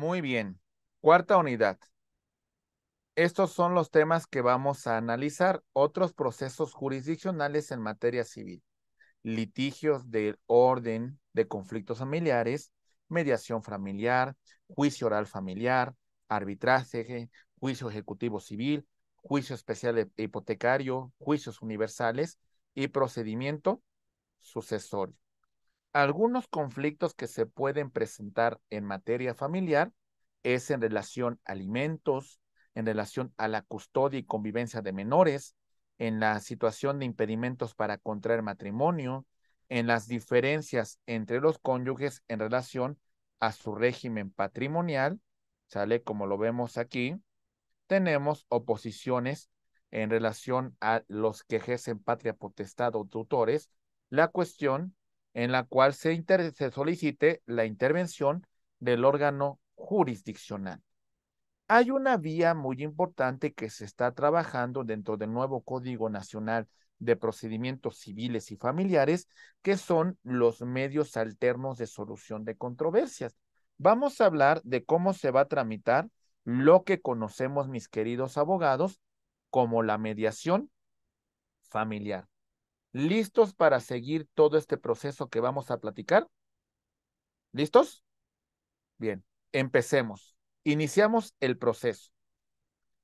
Muy bien. Cuarta unidad. Estos son los temas que vamos a analizar. Otros procesos jurisdiccionales en materia civil. Litigios de orden de conflictos familiares, mediación familiar, juicio oral familiar, arbitraje, juicio ejecutivo civil, juicio especial e hipotecario, juicios universales y procedimiento sucesorio algunos conflictos que se pueden presentar en materia familiar es en relación a alimentos, en relación a la custodia y convivencia de menores, en la situación de impedimentos para contraer matrimonio, en las diferencias entre los cónyuges en relación a su régimen patrimonial, sale como lo vemos aquí, tenemos oposiciones en relación a los que ejercen patria potestad o tutores, la cuestión en la cual se, solicite la intervención del órgano jurisdiccional. Hay una vía muy importante que se está trabajando dentro del nuevo Código Nacional de Procedimientos Civiles y Familiares, que son los medios alternos de solución de controversias. Vamos a hablar de cómo se va a tramitar lo que conocemos, mis queridos abogados, como la mediación familiar. ¿Listos para seguir todo este proceso que vamos a platicar? ¿Listos? Bien, empecemos. Iniciamos el proceso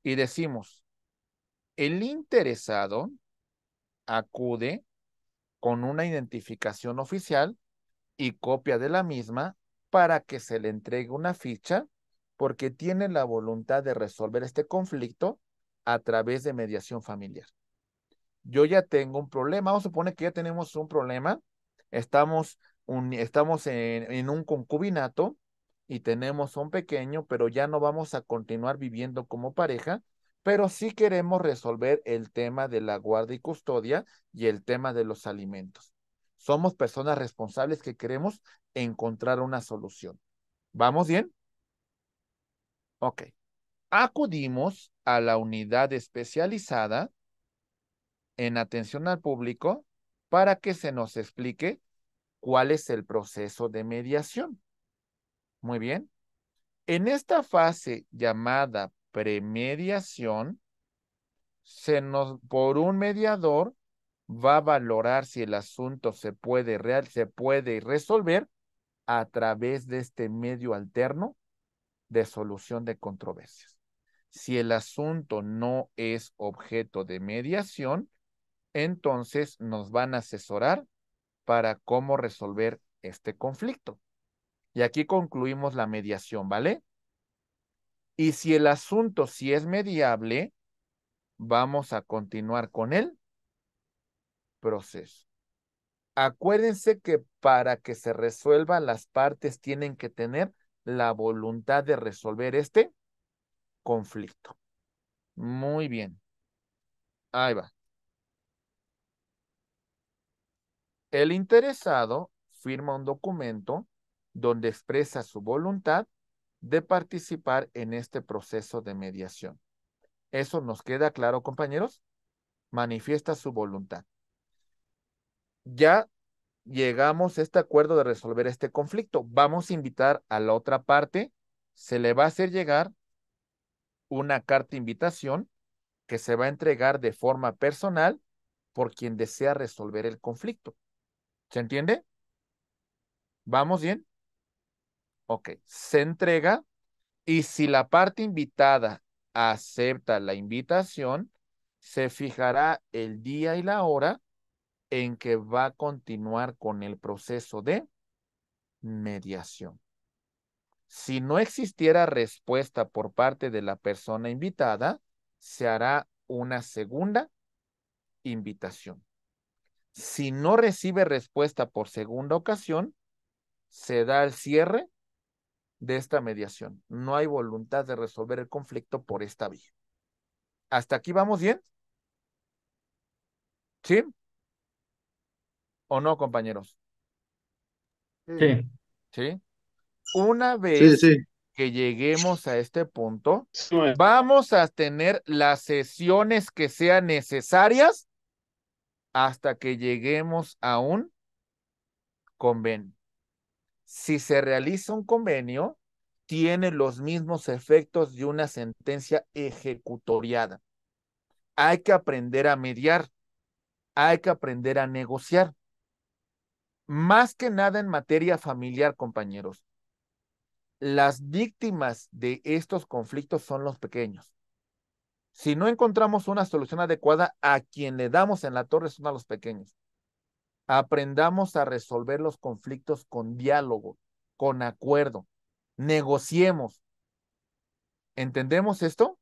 y decimos, el interesado acude con una identificación oficial y copia de la misma para que se le entregue una ficha porque tiene la voluntad de resolver este conflicto a través de mediación familiar yo ya tengo un problema, vamos a suponer que ya tenemos un problema, estamos, estamos en, en un concubinato y tenemos un pequeño, pero ya no vamos a continuar viviendo como pareja, pero sí queremos resolver el tema de la guarda y custodia y el tema de los alimentos. Somos personas responsables que queremos encontrar una solución. ¿Vamos bien? Ok. Acudimos a la unidad especializada en atención al público para que se nos explique cuál es el proceso de mediación. Muy bien. En esta fase llamada premediación, se nos, por un mediador va a valorar si el asunto se puede, real, se puede resolver a través de este medio alterno de solución de controversias. Si el asunto no es objeto de mediación, entonces nos van a asesorar para cómo resolver este conflicto. Y aquí concluimos la mediación, ¿vale? Y si el asunto sí es mediable, vamos a continuar con el proceso. Acuérdense que para que se resuelva, las partes tienen que tener la voluntad de resolver este conflicto. Muy bien. Ahí va. El interesado firma un documento donde expresa su voluntad de participar en este proceso de mediación. ¿Eso nos queda claro, compañeros? Manifiesta su voluntad. Ya llegamos a este acuerdo de resolver este conflicto. Vamos a invitar a la otra parte. Se le va a hacer llegar una carta invitación que se va a entregar de forma personal por quien desea resolver el conflicto. ¿Se entiende? ¿Vamos bien? Ok, se entrega y si la parte invitada acepta la invitación, se fijará el día y la hora en que va a continuar con el proceso de mediación. Si no existiera respuesta por parte de la persona invitada, se hará una segunda invitación. Si no recibe respuesta por segunda ocasión, se da el cierre de esta mediación. No hay voluntad de resolver el conflicto por esta vía. ¿Hasta aquí vamos bien? ¿Sí? ¿O no, compañeros? Sí. ¿Sí? Una vez que lleguemos a este punto, vamos a tener las sesiones que sean necesarias hasta que lleguemos a un convenio. Si se realiza un convenio, tiene los mismos efectos de una sentencia ejecutoriada. Hay que aprender a mediar, hay que aprender a negociar. Más que nada en materia familiar, compañeros. Las víctimas de estos conflictos son los pequeños. Si no encontramos una solución adecuada, a quien le damos en la torre son a los pequeños. Aprendamos a resolver los conflictos con diálogo, con acuerdo. Negociemos. ¿Entendemos esto?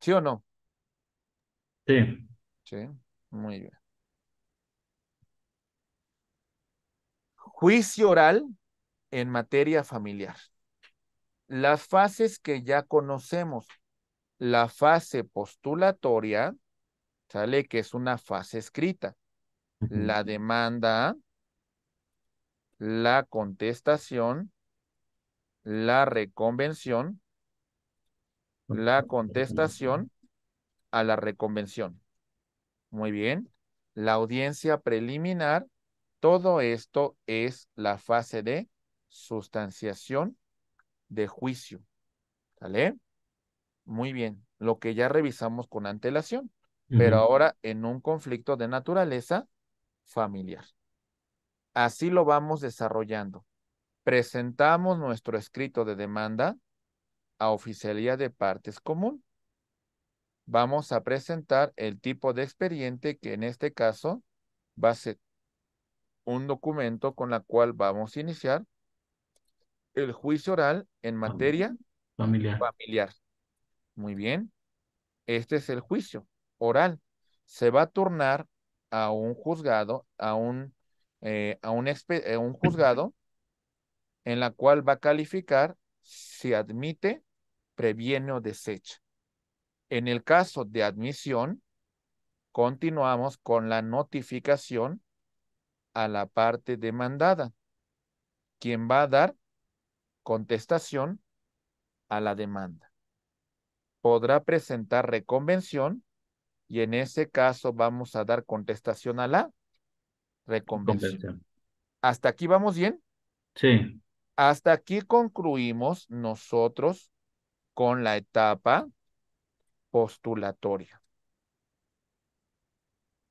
¿Sí o no? Sí. Sí, muy bien. Juicio oral en materia familiar. Las fases que ya conocemos la fase postulatoria, sale que es una fase escrita. La demanda, la contestación, la reconvención, la contestación a la reconvención. Muy bien. La audiencia preliminar, todo esto es la fase de sustanciación de juicio. ¿Sale? muy bien, lo que ya revisamos con antelación, pero ahora en un conflicto de naturaleza familiar. Así lo vamos desarrollando. Presentamos nuestro escrito de demanda a Oficialía de Partes Común. Vamos a presentar el tipo de expediente que en este caso va a ser un documento con la cual vamos a iniciar el juicio oral en materia familiar. familiar. Muy bien. Este es el juicio oral. Se va a turnar a un juzgado, a un, eh, eh, un juzgado en la cual va a calificar si admite, previene o desecha. En el caso de admisión, continuamos con la notificación a la parte demandada, quien va a dar contestación a la demanda podrá presentar reconvención y en ese caso vamos a dar contestación a la reconvención. ¿Hasta aquí vamos bien? Sí. Hasta aquí concluimos nosotros con la etapa postulatoria.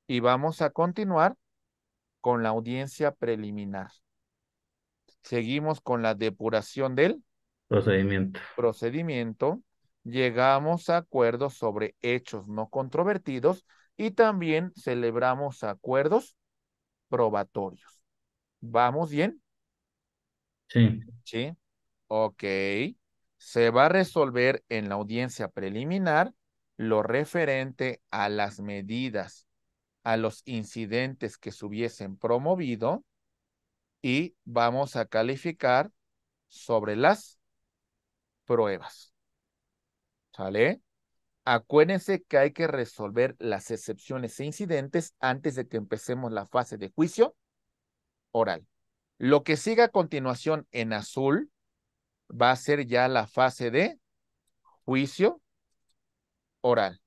Y vamos a continuar con la audiencia preliminar. Seguimos con la depuración del procedimiento. Procedimiento llegamos a acuerdos sobre hechos no controvertidos y también celebramos acuerdos probatorios. ¿Vamos bien? Sí. Sí. Ok. Se va a resolver en la audiencia preliminar lo referente a las medidas, a los incidentes que se hubiesen promovido y vamos a calificar sobre las pruebas. ¿Sale? Acuérdense que hay que resolver las excepciones e incidentes antes de que empecemos la fase de juicio oral. Lo que siga a continuación en azul va a ser ya la fase de juicio oral.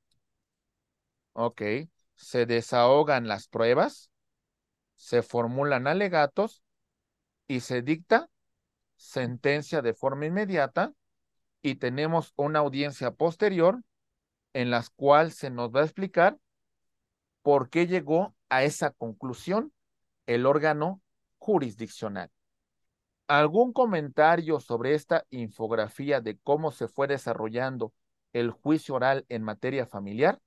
Ok, se desahogan las pruebas, se formulan alegatos y se dicta sentencia de forma inmediata y tenemos una audiencia posterior en la cual se nos va a explicar por qué llegó a esa conclusión el órgano jurisdiccional. ¿Algún comentario sobre esta infografía de cómo se fue desarrollando el juicio oral en materia familiar?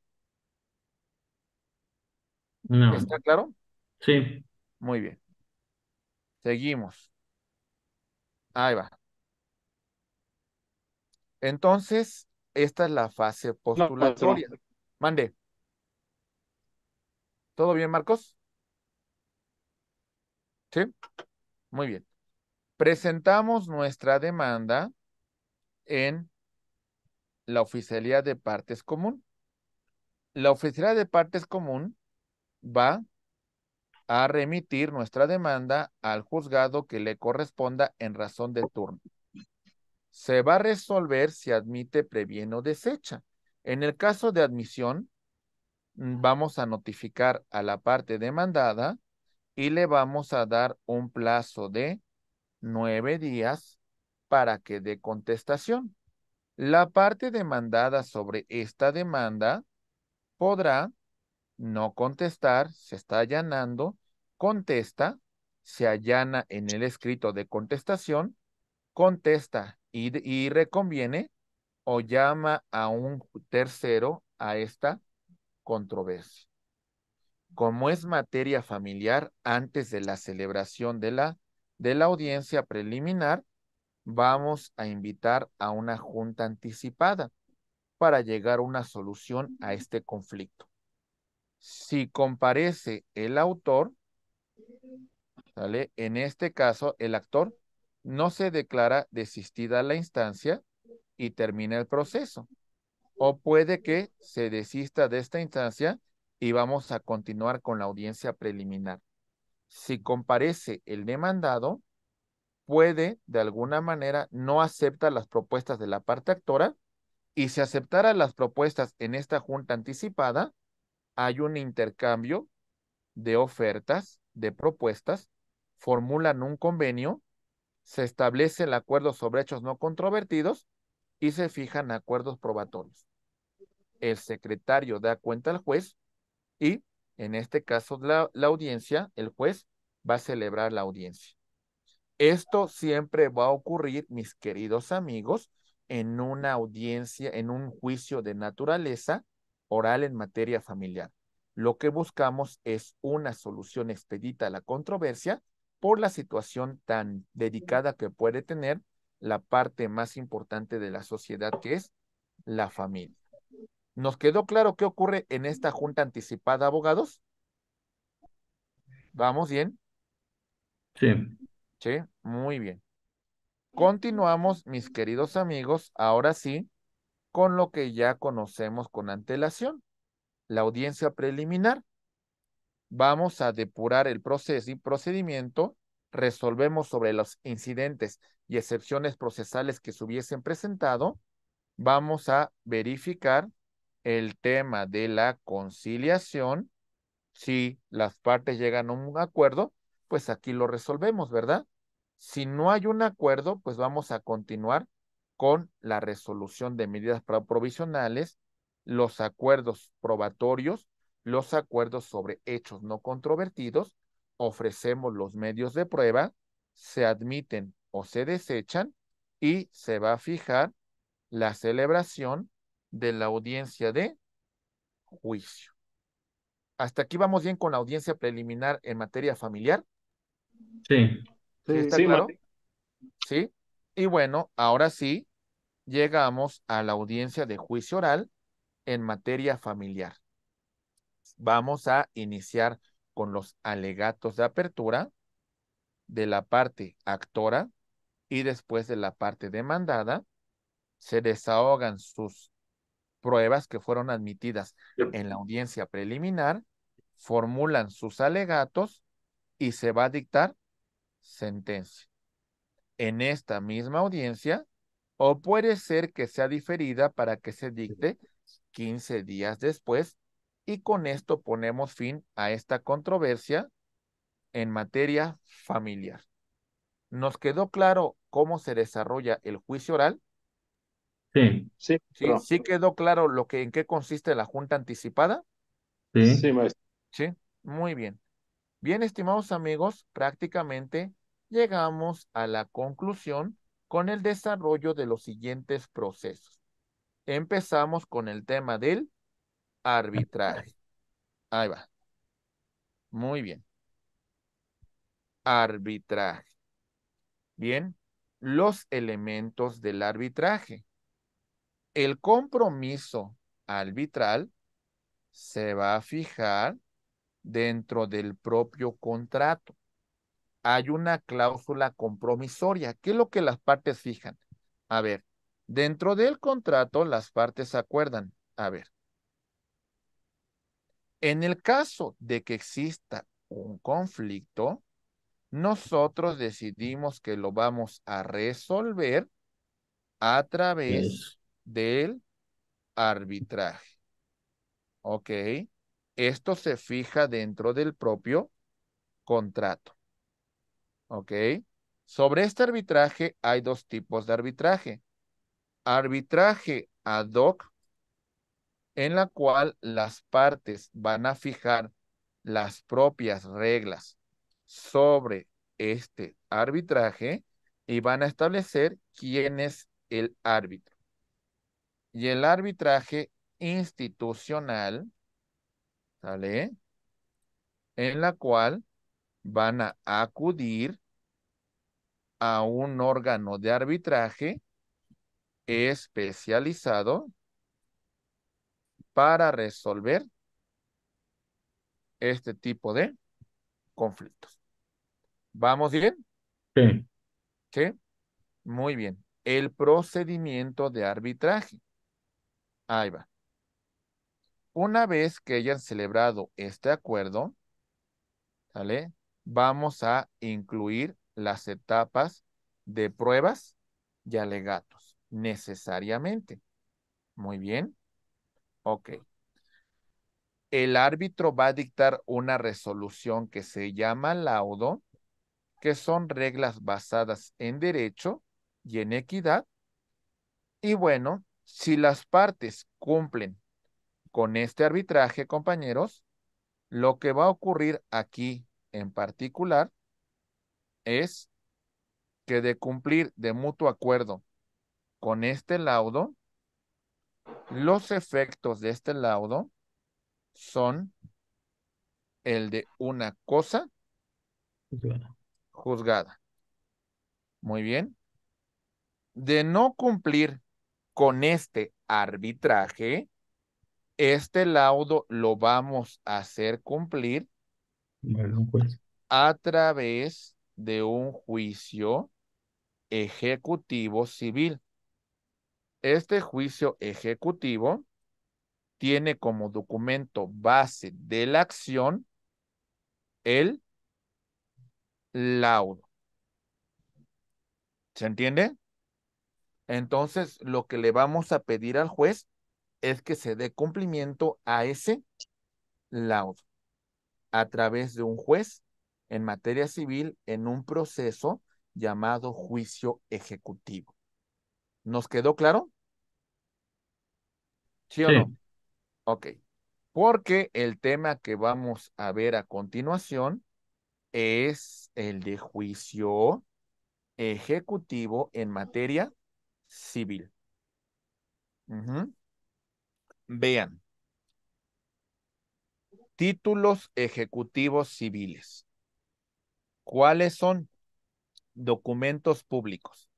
No. ¿Está claro? Sí. Muy bien. Seguimos. Ahí va. Entonces, esta es la fase postulatoria. Mande. ¿Todo bien, Marcos? ¿Sí? Muy bien. Presentamos nuestra demanda en la oficialidad de partes común. La oficialidad de partes común va a remitir nuestra demanda al juzgado que le corresponda en razón de turno se va a resolver si admite, previene o desecha. En el caso de admisión, mm, vamos a notificar a la parte demandada y le vamos a dar un plazo de nueve días para que dé contestación. La parte demandada sobre esta demanda podrá no contestar, se está allanando, contesta, se allana en el escrito de contestación, contesta y, y reconviene o llama a un tercero a esta controversia. Como es materia familiar, antes de la celebración de la, de la audiencia preliminar, vamos a invitar a una junta anticipada para llegar a una solución a este conflicto. Si comparece el autor, ¿sale? En este caso, el actor no se declara desistida la instancia y termina el proceso. O puede que se desista de esta instancia y vamos a continuar con la audiencia preliminar. Si comparece el demandado, puede de alguna manera no acepta las propuestas de la parte actora y si aceptara las propuestas en esta junta anticipada, hay un intercambio de ofertas, de propuestas, formulan un convenio se establece el acuerdo sobre hechos no controvertidos y se fijan acuerdos probatorios. El secretario da cuenta al juez y, en este caso, la, la audiencia, el juez va a celebrar la audiencia. Esto siempre va a ocurrir, mis queridos amigos, en una audiencia, en un juicio de naturaleza oral en materia familiar. Lo que buscamos es una solución expedita a la controversia por la situación tan dedicada que puede tener la parte más importante de la sociedad, que es la familia. ¿Nos quedó claro qué ocurre en esta junta anticipada, abogados? ¿Vamos bien? Sí. Sí, muy bien. Continuamos, mis queridos amigos, ahora sí, con lo que ya conocemos con antelación, la audiencia preliminar vamos a depurar el proceso y procedimiento, resolvemos sobre los incidentes y excepciones procesales que se hubiesen presentado, vamos a verificar el tema de la conciliación. Si las partes llegan a un acuerdo, pues aquí lo resolvemos, ¿verdad? Si no hay un acuerdo, pues vamos a continuar con la resolución de medidas provisionales, los acuerdos probatorios los acuerdos sobre hechos no controvertidos, ofrecemos los medios de prueba, se admiten o se desechan y se va a fijar la celebración de la audiencia de juicio. ¿Hasta aquí vamos bien con la audiencia preliminar en materia familiar? Sí. ¿Sí ¿Está claro? Sí. Y bueno, ahora sí, llegamos a la audiencia de juicio oral en materia familiar. Vamos a iniciar con los alegatos de apertura de la parte actora y después de la parte demandada. Se desahogan sus pruebas que fueron admitidas en la audiencia preliminar, formulan sus alegatos y se va a dictar sentencia. En esta misma audiencia, o puede ser que sea diferida para que se dicte 15 días después y con esto ponemos fin a esta controversia en materia familiar. ¿Nos quedó claro cómo se desarrolla el juicio oral? Sí. Sí, sí, quedó claro lo que, en qué consiste la junta anticipada. Sí. Sí, maestro. Sí, muy bien. Bien, estimados amigos, prácticamente llegamos a la conclusión con el desarrollo de los siguientes procesos. Empezamos con el tema del Arbitraje. Ahí va. Muy bien. Arbitraje. Bien. Los elementos del arbitraje. El compromiso arbitral se va a fijar dentro del propio contrato. Hay una cláusula compromisoria. ¿Qué es lo que las partes fijan? A ver, dentro del contrato las partes acuerdan. A ver, en el caso de que exista un conflicto, nosotros decidimos que lo vamos a resolver a través del arbitraje. ¿Ok? Esto se fija dentro del propio contrato. ¿Ok? Sobre este arbitraje hay dos tipos de arbitraje. Arbitraje ad hoc en la cual las partes van a fijar las propias reglas sobre este arbitraje y van a establecer quién es el árbitro. Y el arbitraje institucional, ¿sale? En la cual van a acudir a un órgano de arbitraje especializado para resolver este tipo de conflictos. ¿Vamos bien? Sí. ¿Sí? Muy bien. El procedimiento de arbitraje. Ahí va. Una vez que hayan celebrado este acuerdo, ¿sale? Vamos a incluir las etapas de pruebas y alegatos, necesariamente. Muy bien. Ok. El árbitro va a dictar una resolución que se llama laudo, que son reglas basadas en derecho y en equidad. Y bueno, si las partes cumplen con este arbitraje, compañeros, lo que va a ocurrir aquí en particular es que de cumplir de mutuo acuerdo con este laudo, los efectos de este laudo son el de una cosa juzgada. Muy bien. De no cumplir con este arbitraje, este laudo lo vamos a hacer cumplir a través de un juicio ejecutivo civil. Este juicio ejecutivo tiene como documento base de la acción el laudo. ¿Se entiende? Entonces, lo que le vamos a pedir al juez es que se dé cumplimiento a ese laudo a través de un juez en materia civil en un proceso llamado juicio ejecutivo. ¿Nos quedó claro? ¿Sí o no? Ok. Porque el tema que vamos a ver a continuación es el de juicio ejecutivo en materia civil. Vean. Títulos ejecutivos civiles. ¿Cuáles son? Documentos públicos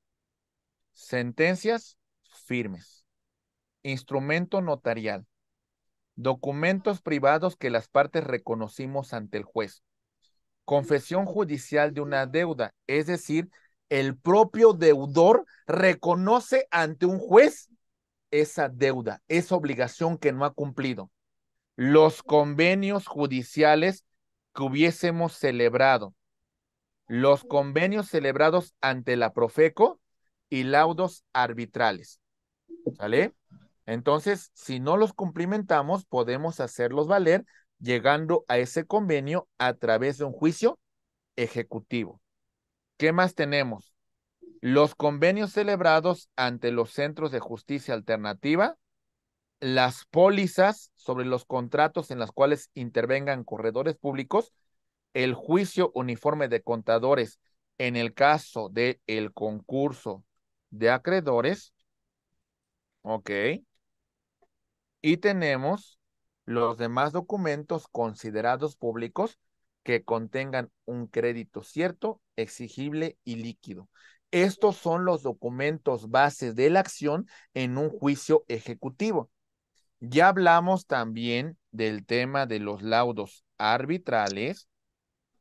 sentencias firmes, instrumento notarial, documentos privados que las partes reconocimos ante el juez, confesión judicial de una deuda, es decir, el propio deudor reconoce ante un juez esa deuda, esa obligación que no ha cumplido. Los convenios judiciales que hubiésemos celebrado, los convenios celebrados ante la Profeco y laudos arbitrales. ¿Sale? Entonces, si no los cumplimentamos, podemos hacerlos valer llegando a ese convenio a través de un juicio ejecutivo. ¿Qué más tenemos? Los convenios celebrados ante los centros de justicia alternativa, las pólizas sobre los contratos en las cuales intervengan corredores públicos, el juicio uniforme de contadores en el caso del el concurso de acreedores. Ok. Y tenemos los demás documentos considerados públicos que contengan un crédito cierto, exigible y líquido. Estos son los documentos bases de la acción en un juicio ejecutivo. Ya hablamos también del tema de los laudos arbitrales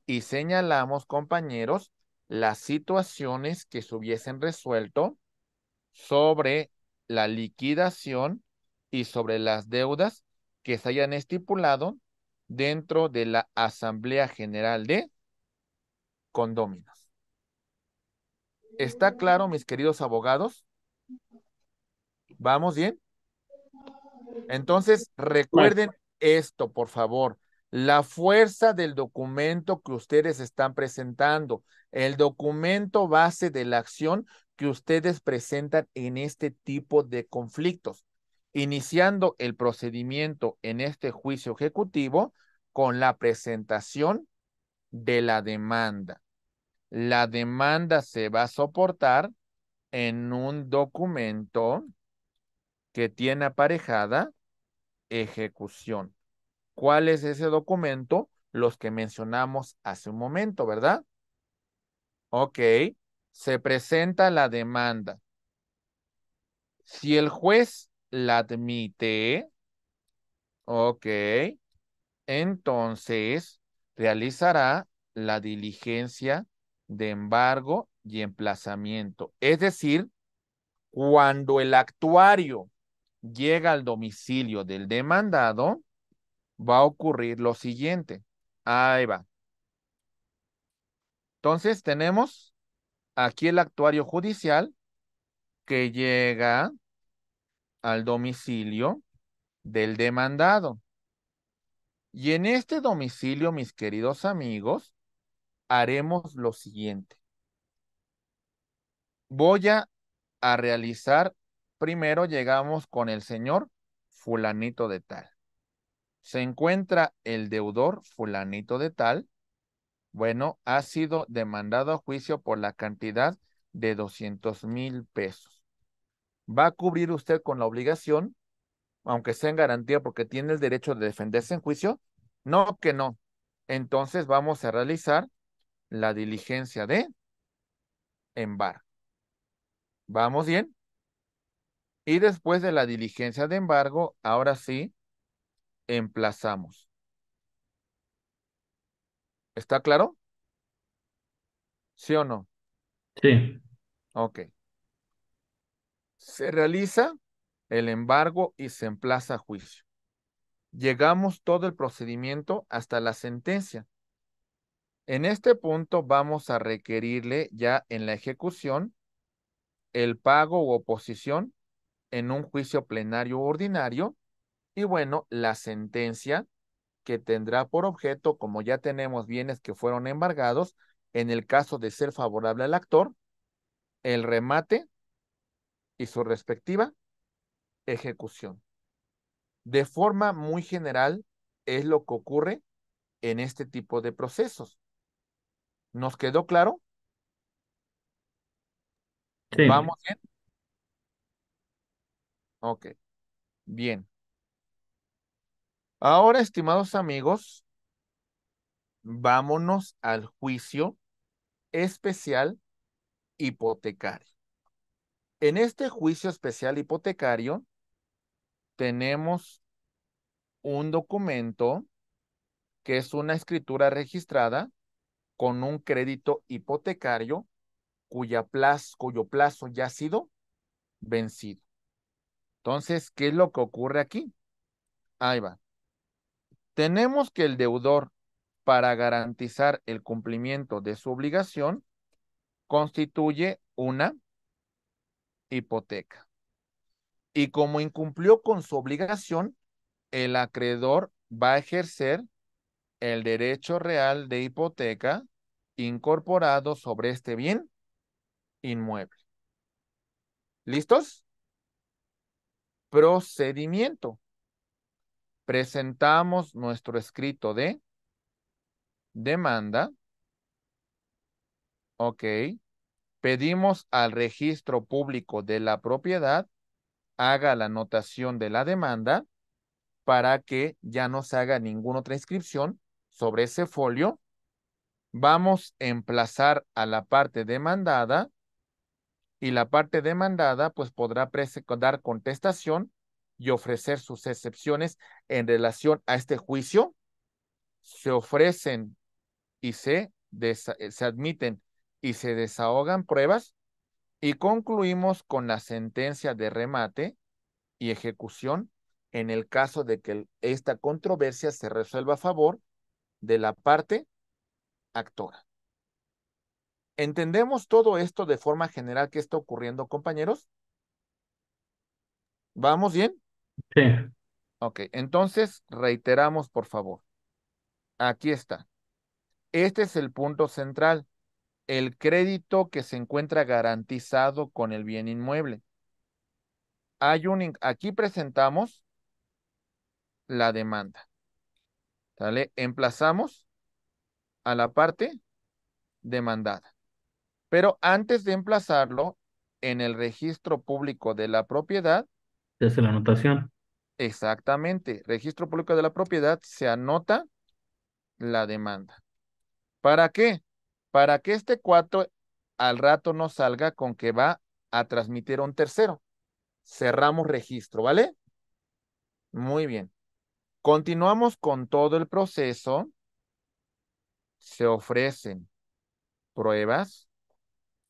y señalamos, compañeros, las situaciones que se hubiesen resuelto sobre la liquidación y sobre las deudas que se hayan estipulado dentro de la Asamblea General de Condóminos. ¿Está claro, mis queridos abogados? ¿Vamos bien? Entonces, recuerden esto, por favor. La fuerza del documento que ustedes están presentando, el documento base de la acción, que ustedes presentan en este tipo de conflictos, iniciando el procedimiento en este juicio ejecutivo con la presentación de la demanda. La demanda se va a soportar en un documento que tiene aparejada ejecución. ¿Cuál es ese documento? Los que mencionamos hace un momento, ¿verdad? Ok se presenta la demanda. Si el juez la admite, ok, entonces realizará la diligencia de embargo y emplazamiento. Es decir, cuando el actuario llega al domicilio del demandado, va a ocurrir lo siguiente. Ahí va. Entonces tenemos aquí el actuario judicial que llega al domicilio del demandado. Y en este domicilio, mis queridos amigos, haremos lo siguiente. Voy a, realizar, primero llegamos con el señor fulanito de tal. Se encuentra el deudor fulanito de tal bueno, ha sido demandado a juicio por la cantidad de 200 mil pesos. ¿Va a cubrir usted con la obligación, aunque sea en garantía porque tiene el derecho de defenderse en juicio? No, que no. Entonces vamos a realizar la diligencia de embargo. ¿Vamos bien? Y después de la diligencia de embargo, ahora sí, emplazamos. ¿Está claro? ¿Sí o no? Sí. Ok. Se realiza el embargo y se emplaza a juicio. Llegamos todo el procedimiento hasta la sentencia. En este punto vamos a requerirle ya en la ejecución el pago u oposición en un juicio plenario ordinario y bueno, la sentencia que tendrá por objeto, como ya tenemos bienes que fueron embargados, en el caso de ser favorable al actor, el remate y su respectiva ejecución. De forma muy general es lo que ocurre en este tipo de procesos. ¿Nos quedó claro? ¿Vamos bien? Ok. Bien. Ahora, estimados amigos, vámonos al juicio especial hipotecario. En este juicio especial hipotecario tenemos un documento que es una escritura registrada con un crédito hipotecario cuya cuyo plazo ya ha sido vencido. Entonces, ¿qué es lo que ocurre aquí? Ahí va tenemos que el deudor, para garantizar el cumplimiento de su obligación, constituye una hipoteca. Y como incumplió con su obligación, el acreedor va a ejercer el derecho real de hipoteca incorporado sobre este bien inmueble. ¿Listos? Procedimiento presentamos nuestro escrito de demanda. Ok. Pedimos al registro público de la propiedad haga la anotación de la demanda para que ya no se haga ninguna otra inscripción sobre ese folio. Vamos a emplazar a la parte demandada y la parte demandada pues podrá dar contestación y ofrecer sus excepciones en relación a este juicio, se ofrecen y se, eh, se admiten y se desahogan pruebas y concluimos con la sentencia de remate y ejecución en el caso de que esta controversia se resuelva a favor de la parte actora. ¿Entendemos todo esto de forma general que está ocurriendo, compañeros? ¿Vamos bien? Sí. Ok, entonces reiteramos, por favor. Aquí está. Este es el punto central, el crédito que se encuentra garantizado con el bien inmueble. Hay un, aquí presentamos la demanda. ¿Sale? Emplazamos a la parte demandada. Pero antes de emplazarlo, en el registro público de la propiedad, hace la anotación. Exactamente. Registro público de la propiedad se anota la demanda. ¿Para qué? Para que este cuatro al rato no salga con que va a transmitir a un tercero. Cerramos registro, ¿vale? Muy bien. Continuamos con todo el proceso. Se ofrecen pruebas.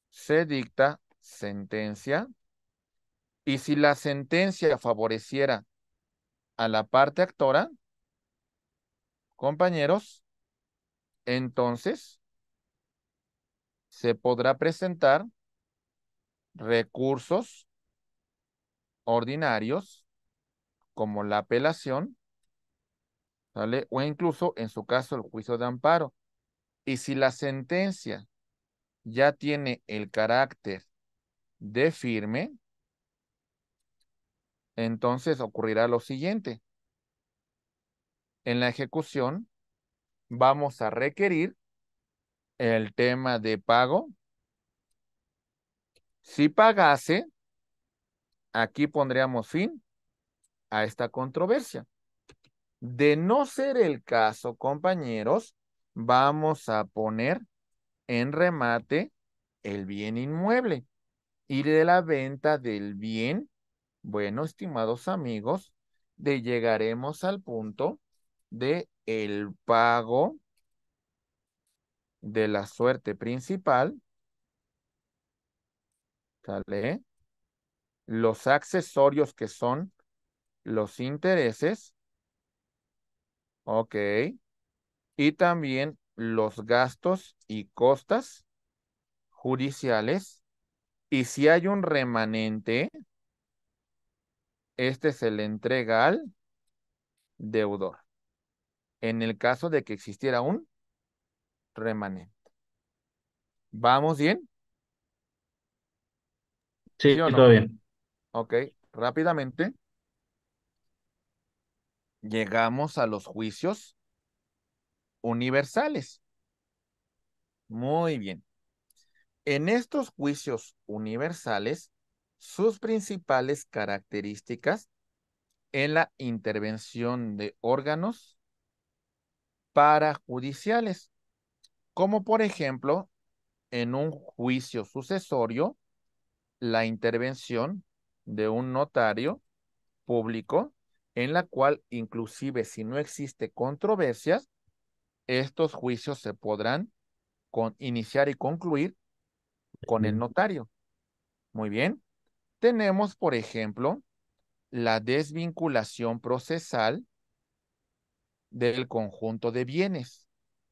Se dicta sentencia y si la sentencia favoreciera a la parte actora, compañeros, entonces se podrá presentar recursos ordinarios como la apelación, ¿sale? O incluso, en su caso, el juicio de amparo. Y si la sentencia ya tiene el carácter de firme, entonces ocurrirá lo siguiente. En la ejecución vamos a requerir el tema de pago. Si pagase, aquí pondríamos fin a esta controversia. De no ser el caso, compañeros, vamos a poner en remate el bien inmueble y de la venta del bien bueno, estimados amigos, de llegaremos al punto de el pago de la suerte principal, ¿sale? Los accesorios que son los intereses, ¿ok? Y también los gastos y costas judiciales. Y si hay un remanente, este se le entrega al deudor. En el caso de que existiera un remanente. ¿Vamos bien? Sí, todo bien. Ok, rápidamente. Llegamos a los juicios universales. Muy bien. En estos juicios universales, sus principales características en la intervención de órganos parajudiciales, como por ejemplo en un juicio sucesorio, la intervención de un notario público, en la cual inclusive si no existe controversias, estos juicios se podrán con, iniciar y concluir con el notario. Muy bien. Tenemos, por ejemplo, la desvinculación procesal del conjunto de bienes.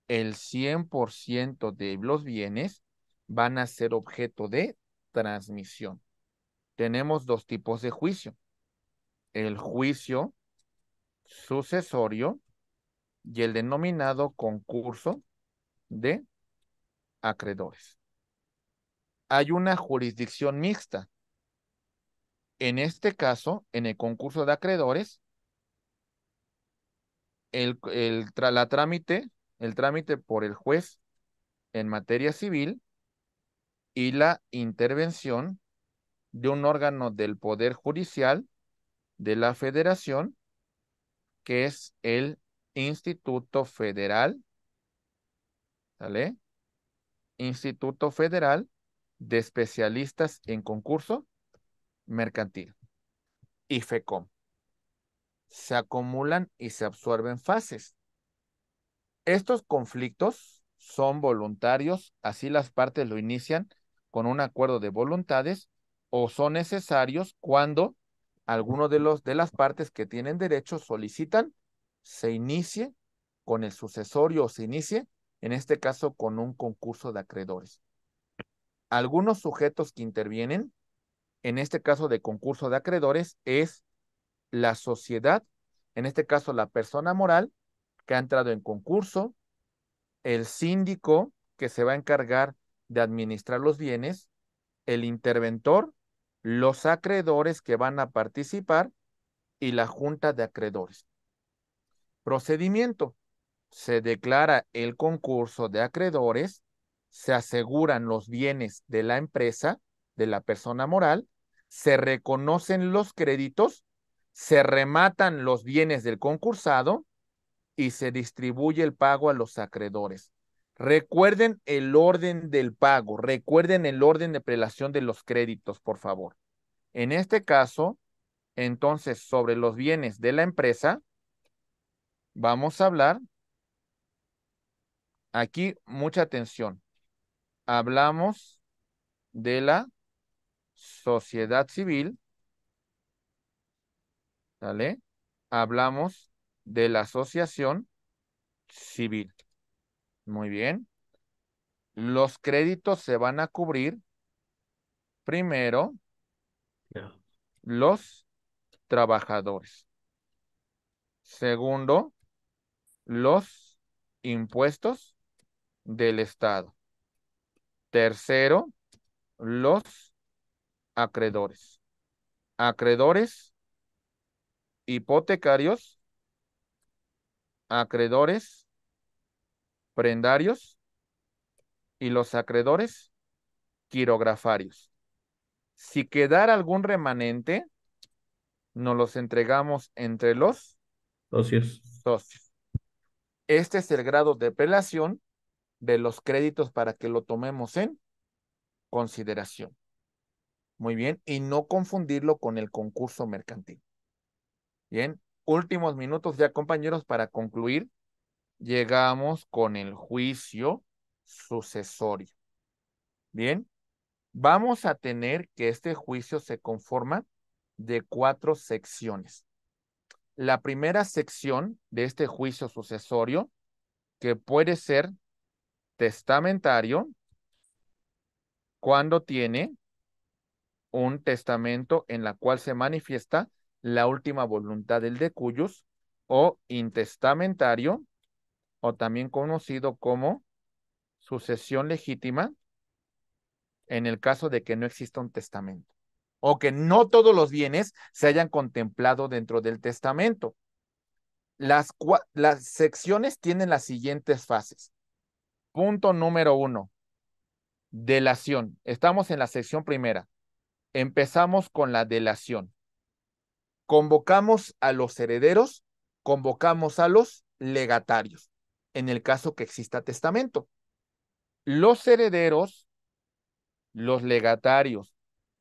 El 100% de los bienes van a ser objeto de transmisión. Tenemos dos tipos de juicio. El juicio sucesorio y el denominado concurso de acreedores. Hay una jurisdicción mixta en este caso, en el concurso de acreedores, el, la trámite, el trámite por el juez en materia civil y la intervención de un órgano del Poder Judicial de la Federación, que es el Instituto Federal, ¿sale? Instituto Federal de Especialistas en Concurso mercantil y FECOM. Se acumulan y se absorben fases. Estos conflictos son voluntarios, así las partes lo inician con un acuerdo de voluntades o son necesarios cuando alguno de, los, de las partes que tienen derechos solicitan se inicie con el sucesorio o se inicie, en este caso, con un concurso de acreedores. Algunos sujetos que intervienen en este caso de concurso de acreedores, es la sociedad, en este caso la persona moral que ha entrado en concurso, el síndico que se va a encargar de administrar los bienes, el interventor, los acreedores que van a participar y la junta de acreedores. Procedimiento. Se declara el concurso de acreedores, se aseguran los bienes de la empresa, de la persona moral, se reconocen los créditos, se rematan los bienes del concursado y se distribuye el pago a los acreedores. Recuerden el orden del pago, recuerden el orden de prelación de los créditos, por favor. En este caso, entonces, sobre los bienes de la empresa, vamos a hablar. Aquí, mucha atención. Hablamos de la sociedad civil, ¿sale? Hablamos de la asociación civil. Muy bien. Los créditos se van a cubrir primero los trabajadores. Segundo, los impuestos del Estado. Tercero, los acreedores. Acreedores hipotecarios, acreedores prendarios y los acreedores quirografarios. Si quedara algún remanente, nos los entregamos entre los socios. socios. Este es el grado de prelación de los créditos para que lo tomemos en consideración. Muy bien. Y no confundirlo con el concurso mercantil. Bien. Últimos minutos ya, compañeros, para concluir. Llegamos con el juicio sucesorio. Bien. Vamos a tener que este juicio se conforma de cuatro secciones. La primera sección de este juicio sucesorio, que puede ser testamentario, cuando tiene un testamento en la cual se manifiesta la última voluntad del de cuyos o intestamentario o también conocido como sucesión legítima en el caso de que no exista un testamento o que no todos los bienes se hayan contemplado dentro del testamento. Las, las secciones tienen las siguientes fases. Punto número uno, delación. Estamos en la sección primera. Empezamos con la delación. Convocamos a los herederos, convocamos a los legatarios, en el caso que exista testamento. Los herederos, los legatarios,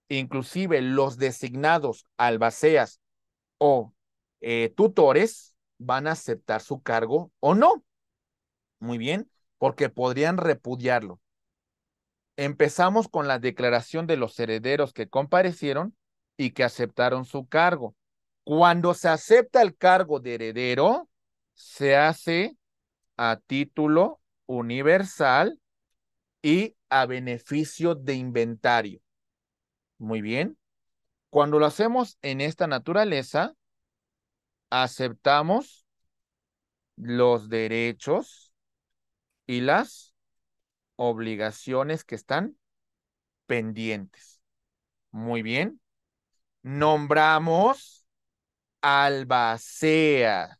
inclusive los designados albaceas o eh, tutores, van a aceptar su cargo o no. Muy bien, porque podrían repudiarlo. Empezamos con la declaración de los herederos que comparecieron y que aceptaron su cargo. Cuando se acepta el cargo de heredero, se hace a título universal y a beneficio de inventario. Muy bien. Cuando lo hacemos en esta naturaleza, aceptamos los derechos y las obligaciones que están pendientes. Muy bien. Nombramos albacea.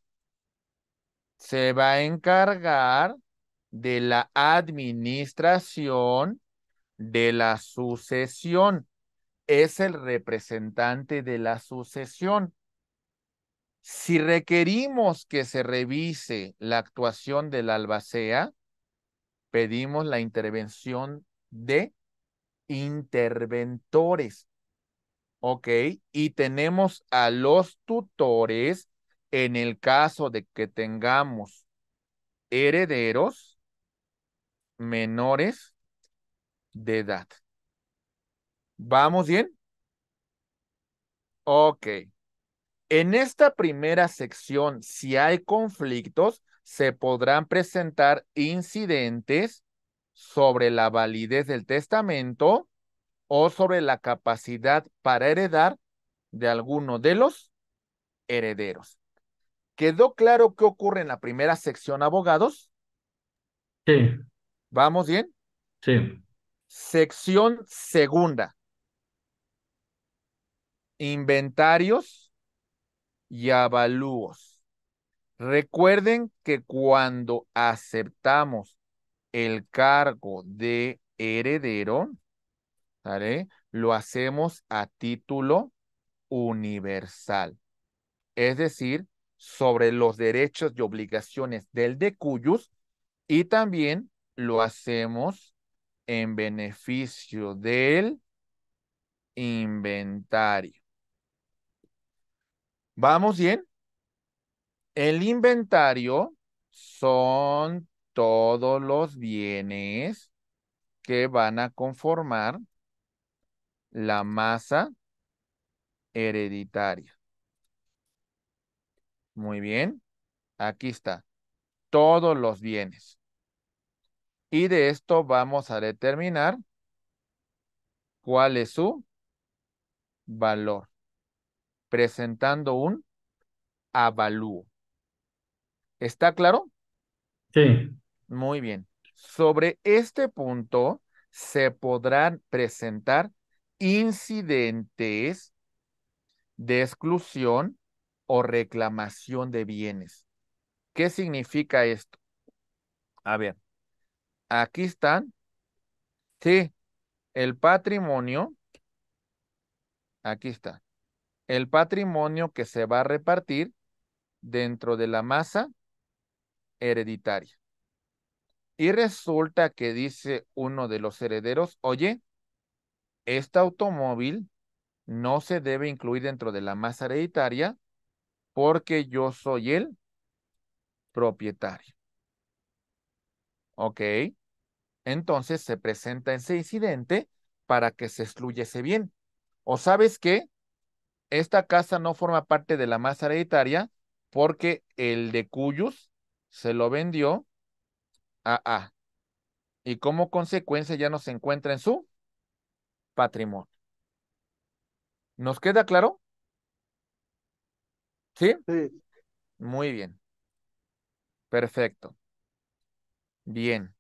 Se va a encargar de la administración de la sucesión. Es el representante de la sucesión. Si requerimos que se revise la actuación del albacea, pedimos la intervención de interventores. ¿Ok? Y tenemos a los tutores en el caso de que tengamos herederos menores de edad. ¿Vamos bien? Ok. En esta primera sección, si hay conflictos, se podrán presentar incidentes sobre la validez del testamento o sobre la capacidad para heredar de alguno de los herederos. ¿Quedó claro qué ocurre en la primera sección, abogados? Sí. ¿Vamos bien? Sí. Sección segunda. Inventarios y avalúos. Recuerden que cuando aceptamos el cargo de heredero, lo hacemos a título universal, es decir, sobre los derechos y obligaciones del de y también lo hacemos en beneficio del inventario. ¿Vamos bien? El inventario son todos los bienes que van a conformar la masa hereditaria. Muy bien. Aquí está. Todos los bienes. Y de esto vamos a determinar cuál es su valor, presentando un avalúo. ¿Está claro? Sí. Muy bien. Sobre este punto se podrán presentar incidentes de exclusión o reclamación de bienes. ¿Qué significa esto? A ver, aquí están. Sí, el patrimonio, aquí está. El patrimonio que se va a repartir dentro de la masa hereditaria. Y resulta que dice uno de los herederos, oye, este automóvil no se debe incluir dentro de la masa hereditaria porque yo soy el propietario. ¿Ok? Entonces se presenta ese incidente para que se excluya ese bien. ¿O sabes que Esta casa no forma parte de la masa hereditaria porque el de cuyos se lo vendió a A. Y como consecuencia ya no se encuentra en su patrimonio. ¿Nos queda claro? ¿Sí? Sí. Muy bien. Perfecto. Bien.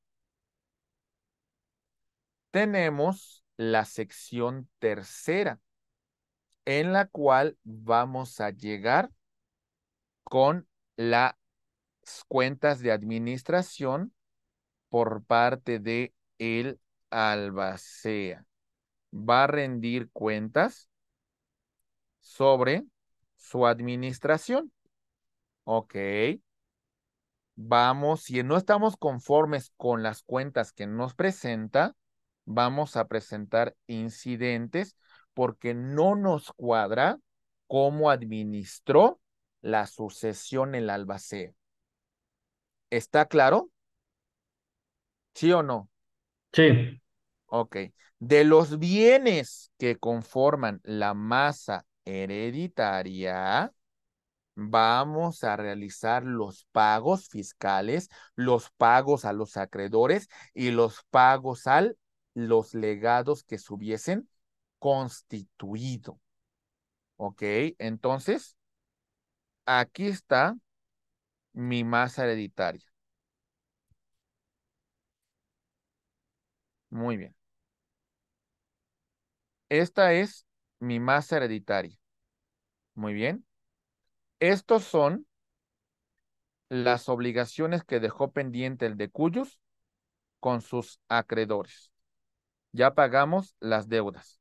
Tenemos la sección tercera, en la cual vamos a llegar con la cuentas de administración por parte de el albacea. Va a rendir cuentas sobre su administración. Ok. Vamos, si no estamos conformes con las cuentas que nos presenta, vamos a presentar incidentes porque no nos cuadra cómo administró la sucesión el albacea. ¿Está claro? ¿Sí o no? Sí. Ok. De los bienes que conforman la masa hereditaria, vamos a realizar los pagos fiscales, los pagos a los acreedores y los pagos a los legados que se hubiesen constituido. ¿Ok? Entonces, aquí está mi masa hereditaria. Muy bien. Esta es mi masa hereditaria. Muy bien. Estos son las obligaciones que dejó pendiente el de Cuyos con sus acreedores. Ya pagamos las deudas.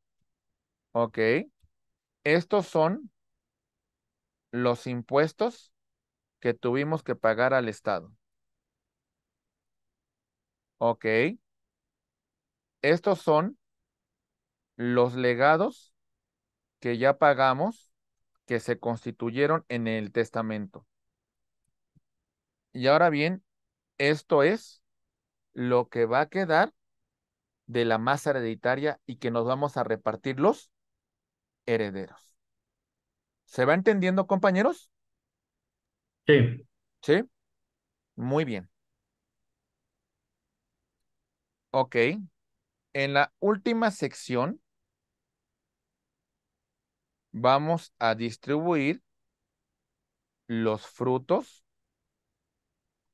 Ok. Estos son los impuestos que tuvimos que pagar al Estado. Ok. Estos son los legados que ya pagamos que se constituyeron en el testamento. Y ahora bien, esto es lo que va a quedar de la masa hereditaria y que nos vamos a repartir los herederos. ¿Se va entendiendo, compañeros? Sí. ¿Sí? Muy bien. Ok. En la última sección vamos a distribuir los frutos.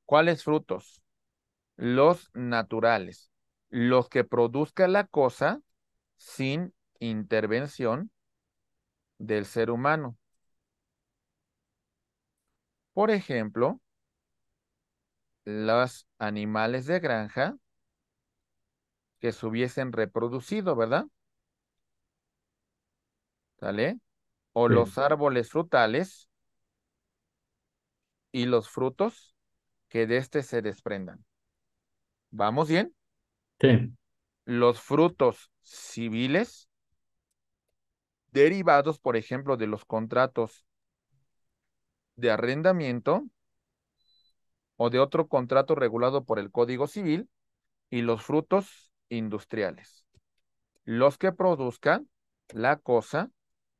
¿Cuáles frutos? Los naturales. Los que produzca la cosa sin intervención del ser humano. Por ejemplo, los animales de granja que se hubiesen reproducido, ¿verdad? ¿Sale? O los árboles frutales y los frutos que de este se desprendan. ¿Vamos bien? Sí. Los frutos civiles derivados, por ejemplo, de los contratos de arrendamiento o de otro contrato regulado por el Código Civil y los frutos industriales, los que produzcan la cosa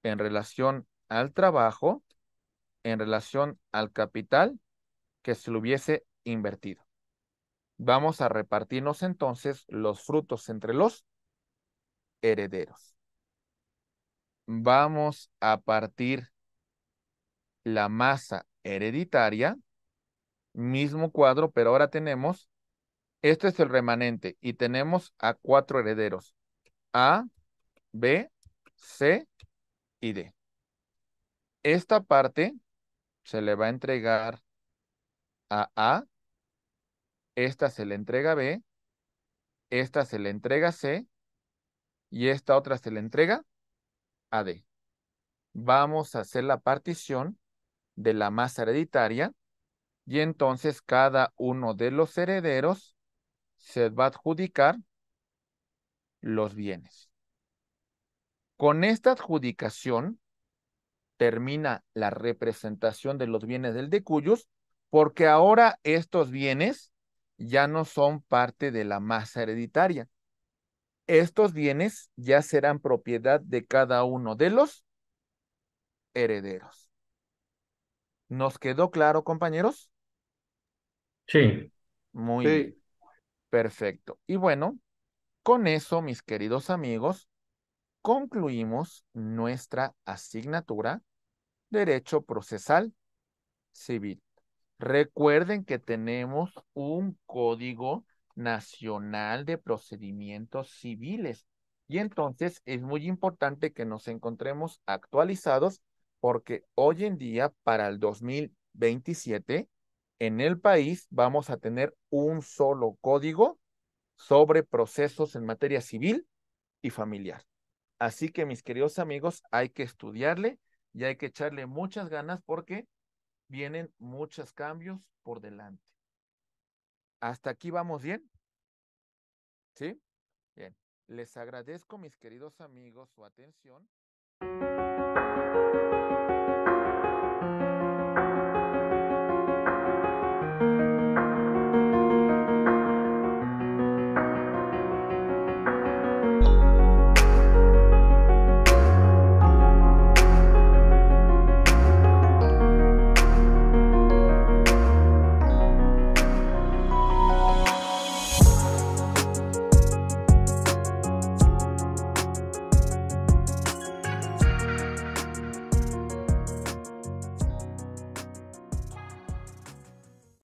en relación al trabajo, en relación al capital que se lo hubiese invertido. Vamos a repartirnos entonces los frutos entre los herederos. Vamos a partir la masa hereditaria, mismo cuadro, pero ahora tenemos, este es el remanente y tenemos a cuatro herederos, A, B, C y D. Esta parte se le va a entregar a A, esta se le entrega a B, esta se le entrega a C y esta otra se le entrega a D. Vamos a hacer la partición de la masa hereditaria y entonces cada uno de los herederos se va a adjudicar los bienes. Con esta adjudicación termina la representación de los bienes del decuyus porque ahora estos bienes ya no son parte de la masa hereditaria. Estos bienes ya serán propiedad de cada uno de los herederos. ¿Nos quedó claro, compañeros? Sí. Muy Bien. Perfecto. Y bueno, con eso, mis queridos amigos, concluimos nuestra asignatura Derecho Procesal Civil. Recuerden que tenemos un código nacional de procedimientos civiles y entonces es muy importante que nos encontremos actualizados porque hoy en día, para el 2027, en el país vamos a tener un solo código sobre procesos en materia civil y familiar. Así que, mis queridos amigos, hay que estudiarle y hay que echarle muchas ganas porque vienen muchos cambios por delante. ¿Hasta aquí vamos bien? ¿Sí? Bien. Les agradezco, mis queridos amigos, su atención.